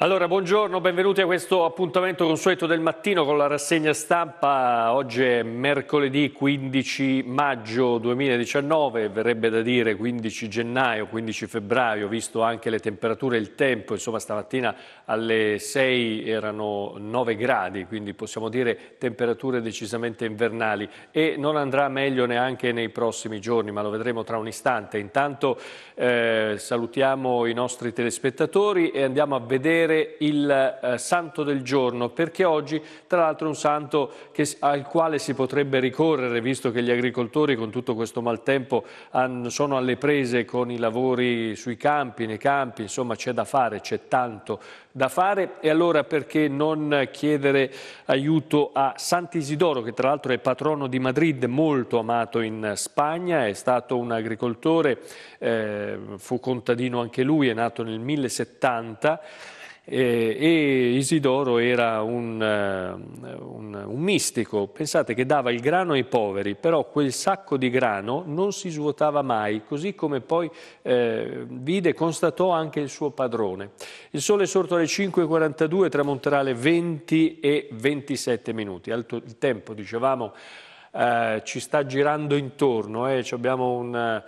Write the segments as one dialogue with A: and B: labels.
A: Allora, buongiorno, benvenuti a questo appuntamento consueto del mattino con la rassegna stampa. Oggi è mercoledì 15 maggio 2019, verrebbe da dire 15 gennaio, 15 febbraio, visto anche le temperature e il tempo. Insomma, stamattina alle 6 erano 9 gradi, quindi possiamo dire temperature decisamente invernali e non andrà meglio neanche nei prossimi giorni, ma lo vedremo tra un istante. Intanto eh, salutiamo i nostri telespettatori e andiamo a vedere il eh, santo del giorno, perché oggi tra l'altro è un santo che, al quale si potrebbe ricorrere, visto che gli agricoltori con tutto questo maltempo hanno, sono alle prese con i lavori sui campi, nei campi, insomma c'è da fare, c'è tanto da fare e allora perché non chiedere aiuto a Sant'Isidoro, che tra l'altro è patrono di Madrid, molto amato in Spagna, è stato un agricoltore, eh, fu contadino anche lui, è nato nel 1070, e, eh, e Isidoro era un, eh, un, un mistico, pensate che dava il grano ai poveri, però quel sacco di grano non si svuotava mai, così come poi eh, vide e constatò anche il suo padrone. Il sole è sorto alle 5.42, tramonterà alle 20 e 27 minuti. Alto, il tempo, dicevamo, eh, ci sta girando intorno, eh, abbiamo un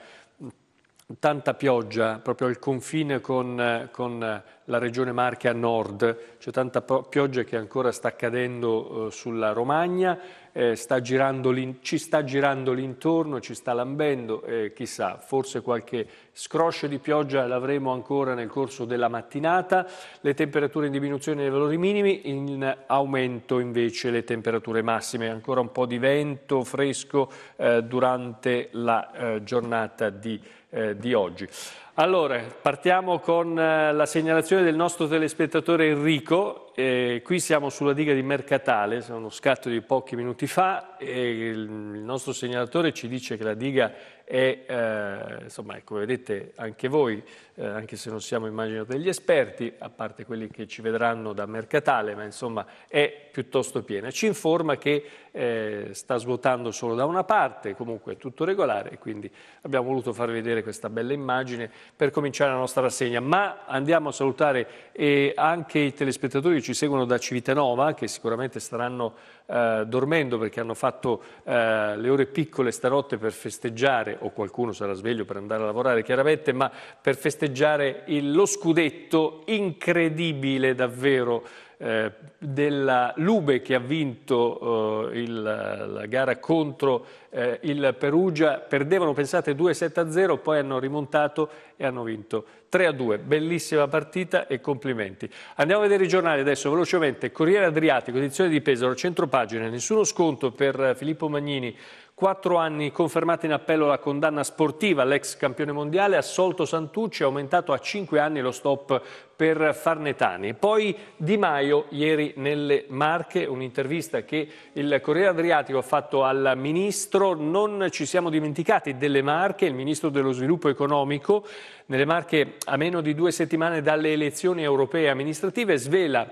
A: tanta pioggia, proprio al confine con, eh, con eh, la regione Marche a nord, c'è tanta pioggia che ancora sta cadendo eh, sulla Romagna, eh, sta ci sta girando l'intorno, ci sta lambendo, eh, chissà, forse qualche scroscio di pioggia l'avremo ancora nel corso della mattinata, le temperature in diminuzione dei valori minimi, in aumento invece le temperature massime, ancora un po' di vento fresco eh, durante la giornata di mattina eh, di oggi. Allora, partiamo con eh, la segnalazione del nostro telespettatore Enrico. Eh, qui siamo sulla diga di Mercatale, uno scatto di pochi minuti fa. il nostro segnalatore ci dice che la diga è, eh, insomma, come ecco, vedete anche voi, eh, anche se non siamo immagino degli esperti, a parte quelli che ci vedranno da Mercatale, ma insomma è piuttosto piena. Ci informa che eh, sta svuotando solo da una parte, comunque è tutto regolare, quindi abbiamo voluto far vedere questa bella immagine per cominciare la nostra rassegna, ma andiamo a salutare eh, anche i telespettatori che ci seguono da Civitanova, che sicuramente staranno eh, dormendo perché hanno fatto eh, le ore piccole stanotte per festeggiare, o qualcuno sarà sveglio per andare a lavorare chiaramente, ma per festeggiare il, lo scudetto incredibile davvero eh, della Lube che ha vinto eh, il, la gara contro eh, il Perugia, perdevano pensate 2-7-0, poi hanno rimontato e hanno vinto 3-2, bellissima partita e complimenti. Andiamo a vedere i giornali adesso velocemente, Corriere Adriatico, edizione di Pesaro, centropagina, nessuno sconto per eh, Filippo Magnini Quattro anni confermata in appello la condanna sportiva all'ex campione mondiale, assolto Santucci, aumentato a cinque anni lo stop per Farnetani. Poi Di Maio ieri nelle Marche, un'intervista che il Corriere Adriatico ha fatto al Ministro. Non ci siamo dimenticati delle Marche, il Ministro dello Sviluppo Economico. Nelle Marche, a meno di due settimane dalle elezioni europee amministrative, svela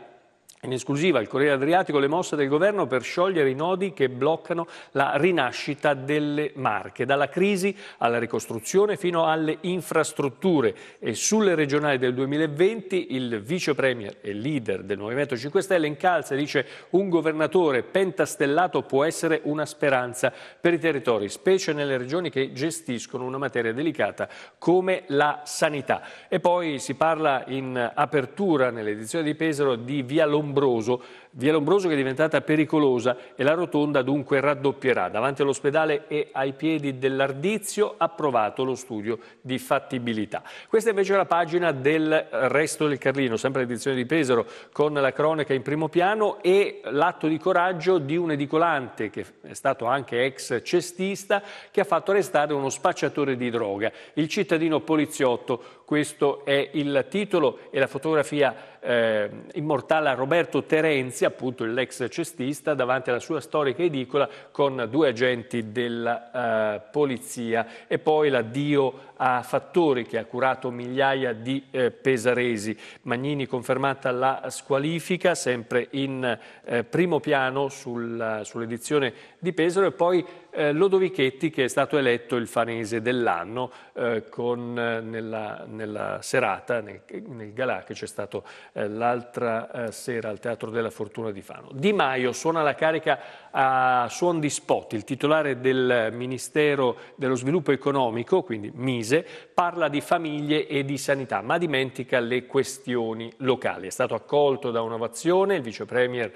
A: in esclusiva il Corriere Adriatico le mosse del governo per sciogliere i nodi che bloccano la rinascita delle Marche, dalla crisi alla ricostruzione fino alle infrastrutture e sulle regionali del 2020 il vice premier e leader del Movimento 5 Stelle incalza e dice un governatore pentastellato può essere una speranza per i territori, specie nelle regioni che gestiscono una materia delicata come la sanità. E poi si parla in apertura nell'edizione di Pesaro di Via Lombardia Lombroso, via Lombroso che è diventata pericolosa e la rotonda dunque raddoppierà. Davanti all'ospedale e ai piedi dell'Ardizio approvato lo studio di fattibilità. Questa invece è la pagina del Resto del Carlino, sempre l'edizione di Pesaro, con la cronaca in primo piano e l'atto di coraggio di un edicolante che è stato anche ex cestista che ha fatto arrestare uno spacciatore di droga, il cittadino poliziotto. Questo è il titolo e la fotografia eh, immortala Roberto Terenzi, appunto l'ex cestista, davanti alla sua storica edicola con due agenti della eh, polizia. E poi l'addio a Fattori che ha curato migliaia di eh, pesaresi. Magnini confermata la squalifica, sempre in eh, primo piano sul, sull'edizione di Pesaro e poi eh, Lodovichetti che è stato eletto il fanese dell'anno eh, con, eh, nella, nella, serata, nel, nel galà che c'è stato eh, l'altra eh, sera al Teatro della Fortuna di Fano. Di Maio suona la carica a suon di spot, il titolare del Ministero dello Sviluppo Economico, quindi Mise, parla di famiglie e di sanità, ma dimentica le questioni locali. È stato accolto da un'ovazione il vicepremier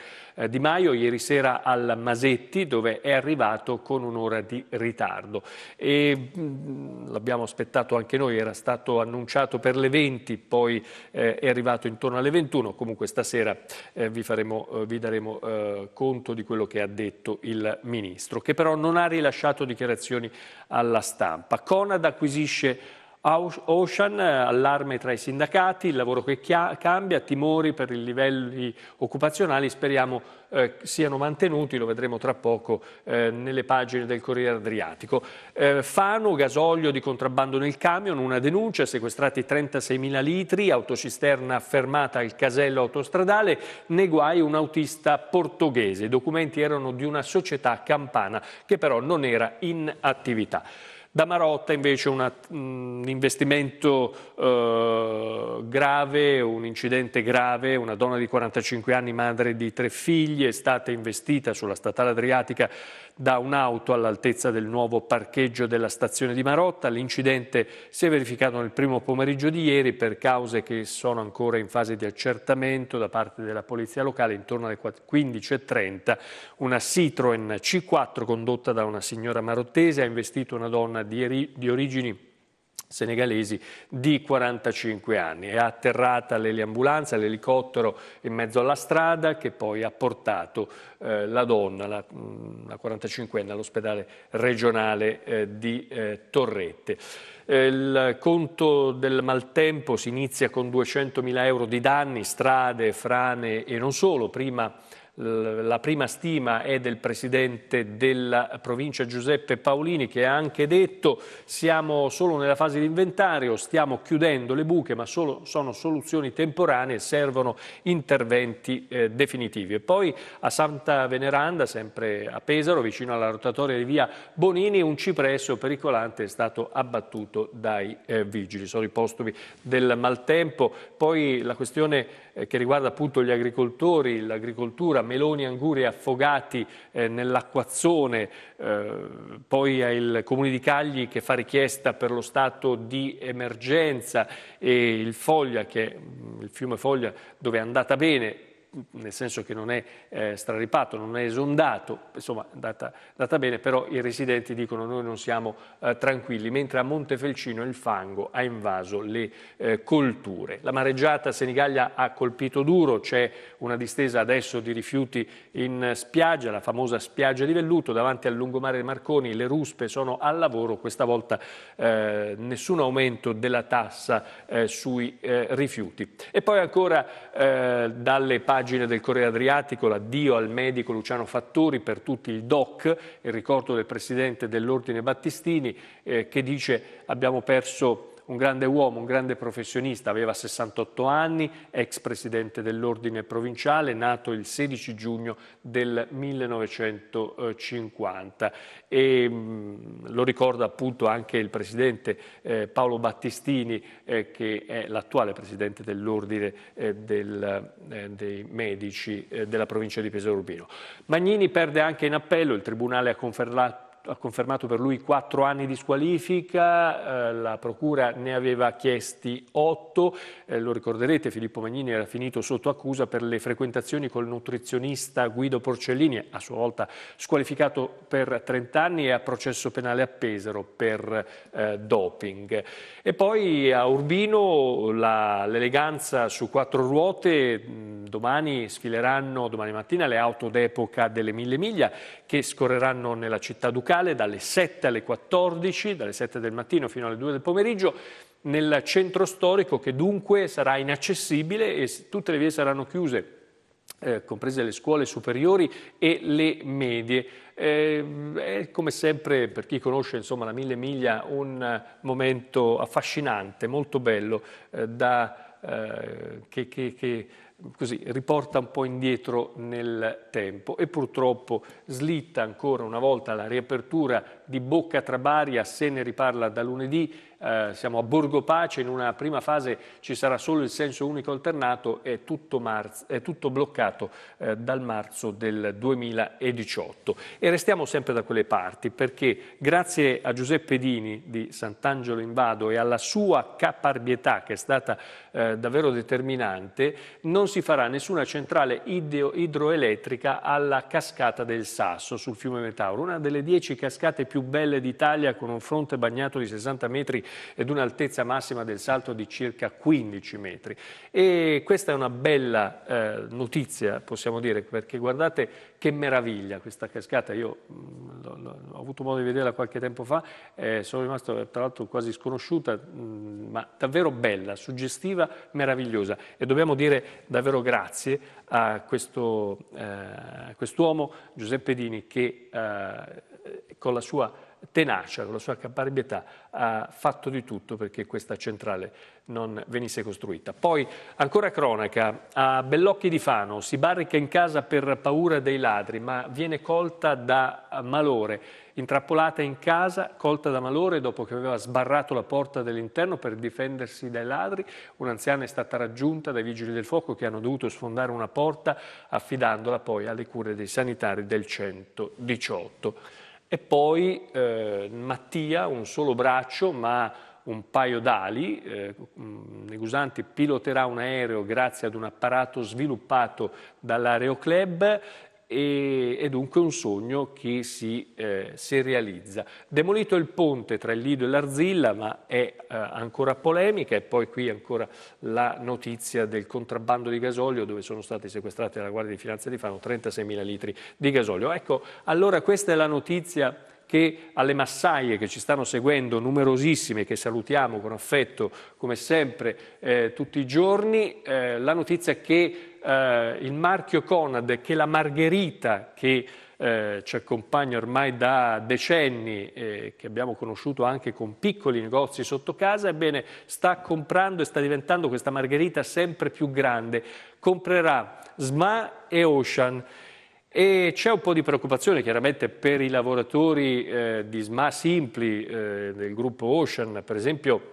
A: Di Maio ieri sera al Masetti, dove è arrivato con un un'ora di ritardo. E l'abbiamo aspettato anche noi, era stato annunciato per le 20, poi eh, è arrivato intorno alle 21, comunque stasera eh, vi, faremo, eh, vi, daremo eh, conto di quello che ha detto il Ministro, che però non ha rilasciato dichiarazioni alla stampa. Conad acquisisce Ocean, allarme tra i sindacati, il lavoro che chia- cambia, timori per i livelli occupazionali, speriamo eh, siano mantenuti, lo vedremo tra poco eh, nelle pagine del Corriere Adriatico. Eh, Fano, gasolio di contrabbando nel camion, una denuncia, sequestrati 36.000 litri, autocisterna fermata al casello autostradale, ne guai un autista portoghese. I documenti erano di una società campana che però non era in attività. Da Marotta invece una, un investimento eh, grave, un incidente grave, una donna di 45 anni, madre di tre figli, è stata investita sulla statale adriatica da un'auto all'altezza del nuovo parcheggio della stazione di Marotta. L'incidente si è verificato nel primo pomeriggio di ieri per cause che sono ancora in fase di accertamento da parte della polizia locale intorno alle 15.30. Una Citroen C4 condotta da una signora marottese ha investito una donna di, di origini senegalesi di 45 anni. È atterrata l'eliambulanza, l'elicottero in mezzo alla strada che poi ha portato eh, la donna, la, mm, la 45enne, all'ospedale regionale eh, di eh, Torrette. Eh, il conto del maltempo si inizia con 200.000 euro di danni, strade, frane e non solo. Prima la prima stima è del presidente della provincia Giuseppe Paolini che ha anche detto siamo solo nella fase di inventario, stiamo chiudendo le buche ma solo, sono soluzioni temporanee, servono interventi eh, definitivi. E poi a Santa Veneranda, sempre a Pesaro, vicino alla rotatoria di via Bonini, un cipresso pericolante è stato abbattuto dai eh, vigili. Sono i postumi del maltempo. Poi la questione eh, che riguarda appunto gli agricoltori, l'agricoltura, meloni, anguri affogati eh, nell'acquazzone, eh, poi ha il Comune di Cagli che fa richiesta per lo stato di emergenza e il Foglia, che, mm, il fiume Foglia dove è andata bene, nel senso che non è eh, straripato, non è esondato, insomma, data, andata bene, però i residenti dicono noi non siamo eh, tranquilli, mentre a Montefelcino il fango ha invaso le eh, colture. La mareggiata Senigallia ha colpito duro, c'è una distesa adesso di rifiuti in spiaggia, la famosa spiaggia di Velluto, davanti al lungomare Marconi le ruspe sono al lavoro, questa volta eh, nessun aumento della tassa eh, sui eh, rifiuti. E poi ancora dalle pagine pagine del Corriere Adriatico l'addio al medico Luciano Fattori per tutti il DOC, il ricordo del presidente dell'Ordine Battistini eh, che dice abbiamo perso un grande uomo, un grande professionista, aveva 68 anni, ex presidente dell'ordine provinciale, nato il 16 giugno del 1950. E, mm, lo ricorda appunto anche il presidente eh, Paolo Battistini, eh, che è l'attuale presidente dell'ordine eh, del, eh, dei medici eh, della provincia di Pesaro Urbino. Magnini perde anche in appello, il tribunale ha confermato ha confermato per lui quattro anni di squalifica, eh, la Procura ne aveva chiesti otto, eh, lo ricorderete Filippo Magnini era finito sotto accusa per le frequentazioni col nutrizionista Guido Porcellini, a sua volta squalificato per 30 anni e a processo penale a Pesaro per eh, doping. E poi a Urbino l'eleganza su quattro ruote, domani sfileranno, domani mattina, le auto d'epoca delle Mille Miglia che scorreranno nella città Ducati locale dalle 7 alle 14, dalle 7 del mattino fino alle 2 del pomeriggio, nel centro storico che dunque sarà inaccessibile e tutte le vie saranno chiuse eh, comprese le scuole superiori e le medie. Eh, è come sempre, per chi conosce insomma, la Mille Miglia, un momento affascinante, molto bello, eh, da, eh, che, che, che così, riporta un po' indietro nel tempo e purtroppo slitta ancora una volta la riapertura di Bocca Trabaria, se ne riparla da lunedì, eh, siamo a Borgo Pace, in una prima fase ci sarà solo il senso unico alternato e tutto, marzo, è tutto bloccato eh, dal marzo del 2018. E restiamo sempre da quelle parti perché grazie a Giuseppe Dini di Sant'Angelo in Vado e alla sua caparbietà che è stata eh, davvero determinante, non si farà nessuna centrale ideo, idroelettrica alla cascata del Sasso sul fiume Metauro, una delle dieci cascate più belle d'Italia con un fronte bagnato di 60 metri ed un'altezza massima del salto di circa 15 metri. E questa è una bella eh, notizia, possiamo dire, perché guardate che meraviglia questa cascata. Io mh, l- l- ho avuto modo di vederla qualche tempo fa, eh, sono rimasto eh, tra l'altro quasi sconosciuta, mh, mm, ma davvero bella, suggestiva, meravigliosa. E dobbiamo dire davvero grazie a questo, eh, quest'uomo, Giuseppe Dini, che eh, con la sua tenacia, con la sua caparbietà, ha fatto di tutto perché questa centrale non venisse costruita. Poi, ancora cronaca, a Bellocchi di Fano si barrica in casa per paura dei ladri, ma viene colta da malore, intrappolata in casa, colta da malore dopo che aveva sbarrato la porta dell'interno per difendersi dai ladri. Un'anziana è stata raggiunta dai vigili del fuoco che hanno dovuto sfondare una porta affidandola poi alle cure dei sanitari del 118. E poi eh, Mattia, un solo braccio ma un paio d'ali, eh, mm, Negusanti piloterà un aereo grazie ad un apparato sviluppato dall'Aeroclub e, è dunque un sogno che si, eh, si, realizza. Demolito il ponte tra il Lido e l'Arzilla, ma è eh, ancora polemica, e poi qui ancora la notizia del contrabbando di gasolio, dove sono stati sequestrati dalla Guardia di Finanza di Fano 36.000 litri di gasolio. Ecco, allora questa è la notizia che alle massaie che ci stanno seguendo, numerosissime, che salutiamo con affetto come sempre eh, tutti i giorni, eh, la notizia è che eh, il marchio Conad, che la margherita che eh, ci accompagna ormai da decenni, eh, che abbiamo conosciuto anche con piccoli negozi sotto casa, ebbene sta comprando e sta diventando questa margherita sempre più grande. Comprerà SMA e Ocean. E c'è un po' di preoccupazione chiaramente per i lavoratori eh, di SMA Simpli eh, del gruppo Ocean, per esempio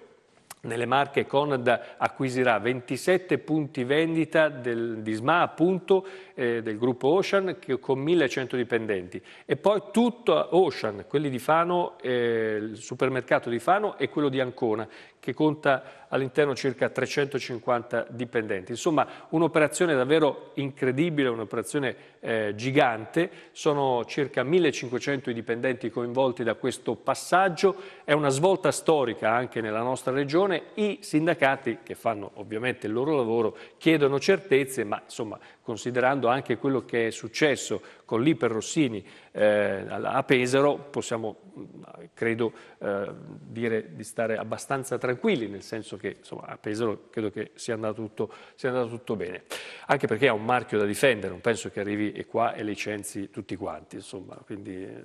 A: nelle Marche Conad acquisirà 27 punti vendita del, di SMA appunto eh, del gruppo Ocean che, con 1100 dipendenti e poi tutto Ocean, quelli di Fano, eh, il supermercato di Fano e quello di Ancona che conta all'interno circa 350 dipendenti. Insomma, un'operazione davvero incredibile, un'operazione eh, gigante. Sono circa 1500 i dipendenti coinvolti da questo passaggio. È una svolta storica anche nella nostra regione. I sindacati, che fanno ovviamente il loro lavoro, chiedono certezze, ma insomma considerando anche quello che è successo con l'Iper Rossini eh, a Pesaro, possiamo, mm, credo, eh, dire di stare abbastanza tranquilli, nel senso che insomma, a Pesaro credo che sia andato, tutto, sia andato, tutto, bene. Anche perché ha un marchio da difendere, non penso che arrivi e qua e licenzi tutti quanti, insomma, quindi eh,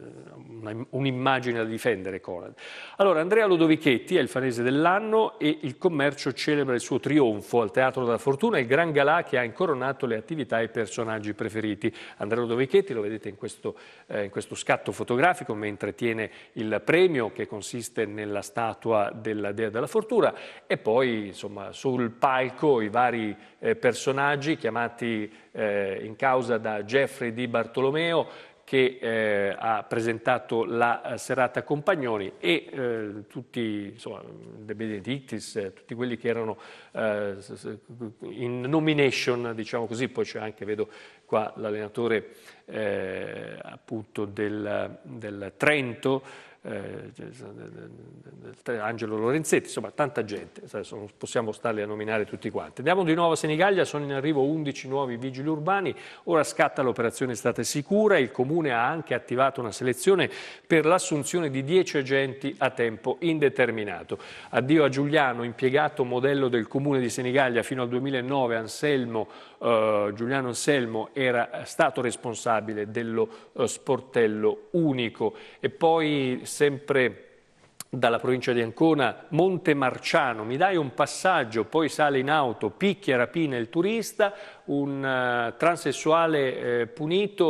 A: un'immagine da difendere Conan. Allora, Andrea Lodovichetti è il fanese dell'anno e il commercio celebra il suo trionfo al Teatro della Fortuna, il Gran Galà che ha incoronato le attività dai personaggi preferiti. Andrea Ludovichetti lo vedete in questo, eh, in questo, scatto fotografico mentre tiene il premio che consiste nella statua della Dea della Fortuna e poi insomma, sul palco i vari eh, personaggi chiamati eh, in causa da Jeffrey di Bartolomeo che eh, ha presentato la eh, serata Compagnoni e eh, tutti, insomma, De Benedictis, eh, tutti quelli che erano eh, in nomination, diciamo così, poi c'è anche, vedo qua l'allenatore appunto del, del Trento, eh, Angelo Lorenzetti, insomma tanta gente, non possiamo starli a nominare tutti quanti. Andiamo di nuovo a Senigallia, sono in arrivo 11 nuovi vigili urbani, ora scatta l'operazione Estate Sicura, il Comune ha anche attivato una selezione per l'assunzione di 10 agenti a tempo indeterminato. Addio a Giuliano, impiegato modello del Comune di Senigallia fino al 2009, Anselmo eh, Giuliano Anselmo era stato responsabile dello eh, sportello unico e poi sempre dalla provincia di Ancona, Monte Marciano, mi dai un passaggio, poi sale in auto, picchia, rapina il turista, un uh, transessuale eh, punito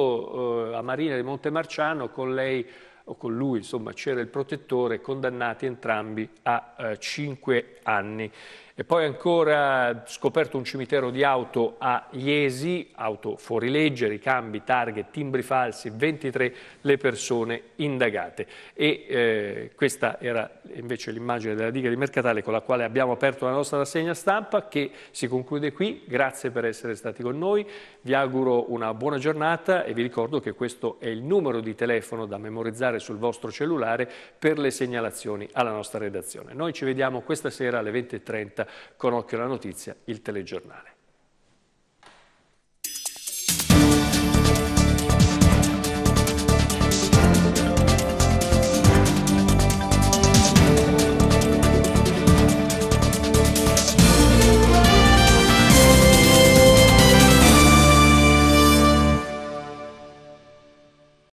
A: uh, a Marina di Monte Marciano, con lei o con lui insomma c'era il protettore, condannati entrambi a uh, eh, 5 anni. E poi ancora scoperto un cimitero di auto a Iesi, auto fuorilegge, ricambi, targhe, timbri falsi, 23 le persone indagate. E eh, questa era invece l'immagine della diga di Mercatale con la quale abbiamo aperto la nostra rassegna stampa che si conclude qui. Grazie per essere stati con noi, vi auguro una buona giornata e vi ricordo che questo è il numero di telefono da memorizzare sul vostro cellulare per le segnalazioni alla nostra redazione. Noi ci vediamo questa sera alle 20.30 con occhio alla notizia, il telegiornale.